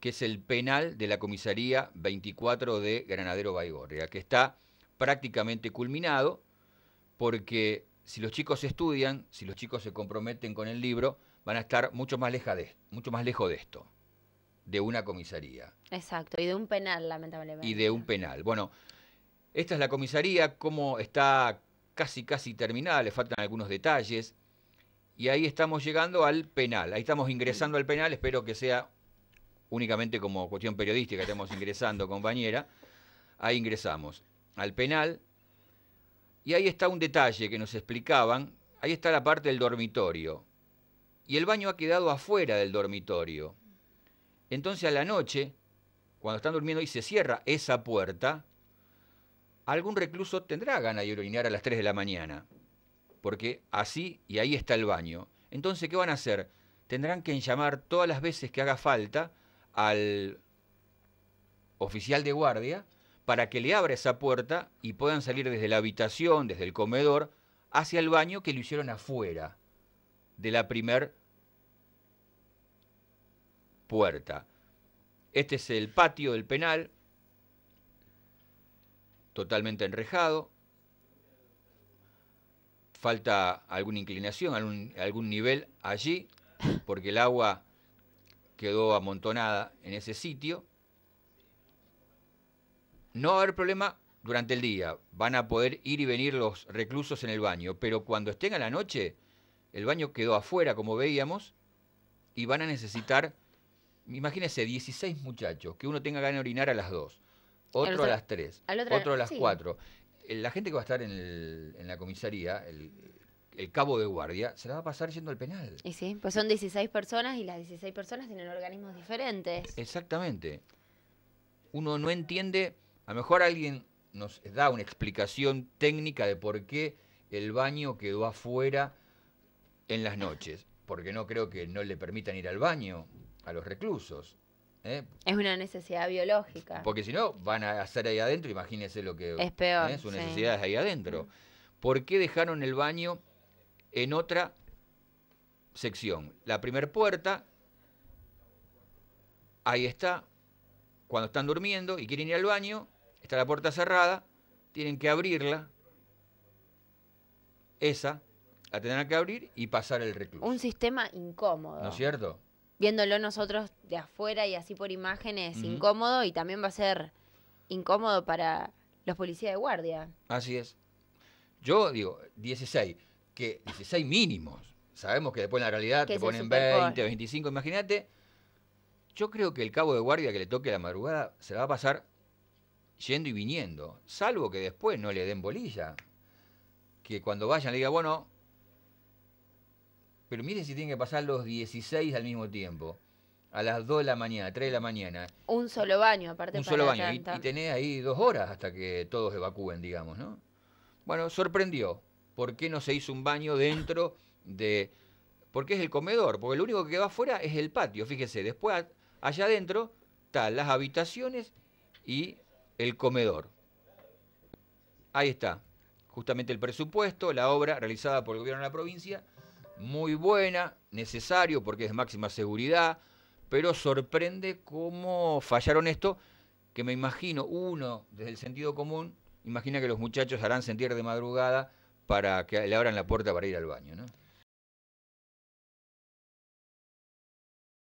que es el penal de la comisaría 24 de Granadero Baigorria, que está prácticamente culminado, porque si los chicos estudian, si los chicos se comprometen con el libro, van a estar mucho más, mucho más lejos de esto, de una comisaría. Exacto, y de un penal, lamentablemente. Y de un penal. Bueno, esta es la comisaría, como está casi, casi terminada, le faltan algunos detalles. Y ahí estamos llegando al penal, ahí estamos ingresando al penal, espero que sea únicamente como cuestión periodística estamos ingresando, compañera, ahí ingresamos al penal y ahí está un detalle que nos explicaban, ahí está la parte del dormitorio y el baño ha quedado afuera del dormitorio. Entonces a la noche, cuando están durmiendo y se cierra esa puerta, algún recluso tendrá ganas de orinar a las 3 de la mañana, porque así y ahí está el baño. Entonces, ¿qué van a hacer? Tendrán que llamar todas las veces que haga falta al oficial de guardia para que le abra esa puerta y puedan salir desde la habitación, desde el comedor, hacia el baño que lo hicieron afuera de la primer puerta. Este es el patio del penal, totalmente enrejado. Falta alguna inclinación, algún nivel allí, porque el agua quedó amontonada en ese sitio. No va a haber problema durante el día, van a poder ir y venir los reclusos en el baño, pero cuando estén a la noche, el baño quedó afuera, como veíamos, y van a necesitar, imagínense, 16 muchachos, que uno tenga ganas de orinar a las 2, otro a las 3, otro, a las cuatro. 4. Eh, la gente que va a estar en, en la comisaría, el, el cabo de guardia, se la va a pasar siendo el penal. Y sí, pues son 16 personas y las 16 personas tienen organismos diferentes. Exactamente. Uno no entiende, a lo mejor alguien nos da una explicación técnica de por qué el baño quedó afuera en las noches, porque no creo que no le permitan ir al baño a los reclusos. ¿eh? Es una necesidad biológica. Porque si no, van a hacer ahí adentro, imagínense lo que es peor, ¿eh? su necesidad ahí adentro. ¿Por qué dejaron el baño en otra sección. La primera puerta, ahí está, cuando están durmiendo y quieren ir al baño, está la puerta cerrada, tienen que abrirla, esa, la tendrán que abrir y pasar el recluso. Un sistema incómodo. ¿No es cierto? Viéndolo nosotros de afuera y así por imágenes, incómodo y también va a ser incómodo para los policías de guardia. Así es. Yo digo, 16 que 16 mínimos. Sabemos que después en la realidad te ponen 20, 25, imagínate. Yo creo que el cabo de guardia que le toque la madrugada se va a pasar yendo y viniendo, salvo que después no le den bolilla. Que cuando vayan le diga, bueno, pero miren si tienen que pasar los 16 al mismo tiempo. A las 2 de la mañana, 3 de la mañana. Un solo baño, aparte. Un solo baño. Y, y, tenés ahí dos horas hasta que todos evacúen, digamos, ¿no? Bueno, sorprendió por qué no se hizo un baño dentro de... Porque es el comedor, porque lo único que va afuera es el patio, fíjese, después allá adentro están las habitaciones y el comedor. Ahí está, justamente el presupuesto, la obra realizada por el gobierno de la provincia, muy buena, necesario porque es máxima seguridad, pero sorprende cómo fallaron esto, que me imagino uno desde el sentido común, imagina que los muchachos harán sentir de madrugada para que le abran la puerta para ir al baño, ¿no?